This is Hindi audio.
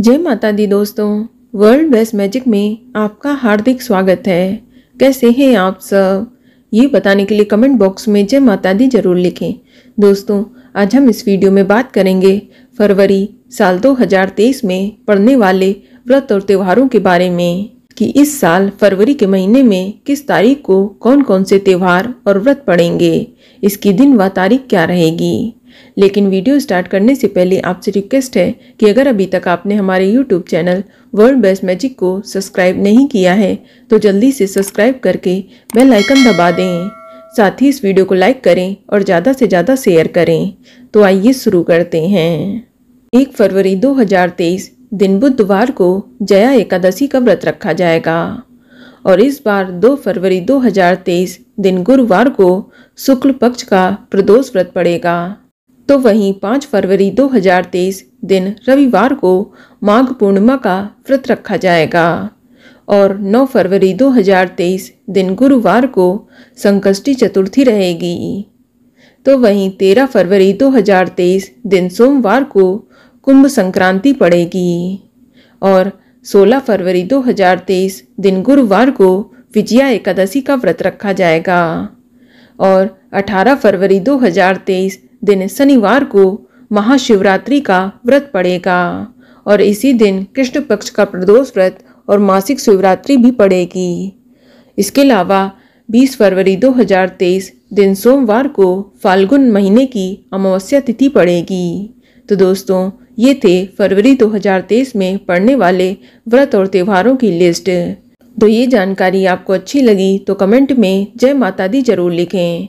जय माता दी दोस्तों वर्ल्ड बेस्ट मैजिक में आपका हार्दिक स्वागत है कैसे हैं आप सब ये बताने के लिए कमेंट बॉक्स में जय माता दी जरूर लिखें दोस्तों आज हम इस वीडियो में बात करेंगे फरवरी साल 2023 में पड़ने वाले व्रत और त्योहारों के बारे में कि इस साल फरवरी के महीने में किस तारीख को कौन कौन से त्यौहार और व्रत पड़ेंगे इसकी दिन व तारीख क्या रहेगी लेकिन वीडियो स्टार्ट करने से पहले आपसे रिक्वेस्ट है कि अगर अभी तक आपने हमारे YouTube channel world best magic को सब्सक्राइब नहीं किया है तो जल्दी से सब्सक्राइब करके बेल आइकन दबा दें साथ ही इस वीडियो को लाइक करें और ज़्यादा से ज़्यादा शेयर करें तो आइए शुरू करते हैं एक फरवरी दो दिन बुधवार को जया एकादशी का व्रत रखा जाएगा और इस बार 2 फरवरी 2023 दिन गुरुवार को शुक्ल पक्ष का प्रदोष व्रत पड़ेगा तो वहीं 5 फरवरी 2023 दिन रविवार को माघ पूर्णिमा का व्रत रखा जाएगा और 9 फरवरी 2023 दिन गुरुवार को संकष्टी चतुर्थी रहेगी तो वहीं 13 फरवरी 2023 दिन सोमवार को कुंभ संक्रांति पड़ेगी और 16 फरवरी 2023 दिन गुरुवार को विजया एकादशी का व्रत रखा जाएगा और 18 फरवरी 2023 दिन शनिवार को महाशिवरात्रि का व्रत पड़ेगा और इसी दिन कृष्ण पक्ष का प्रदोष व्रत और मासिक शिवरात्रि भी पड़ेगी इसके अलावा 20 फरवरी 2023 दिन सोमवार को फाल्गुन महीने की अमावस्या तिथि पड़ेगी तो दोस्तों ये थे फरवरी 2023 में पड़ने वाले व्रत और त्योहारों की लिस्ट तो ये जानकारी आपको अच्छी लगी तो कमेंट में जय माता दी जरूर लिखें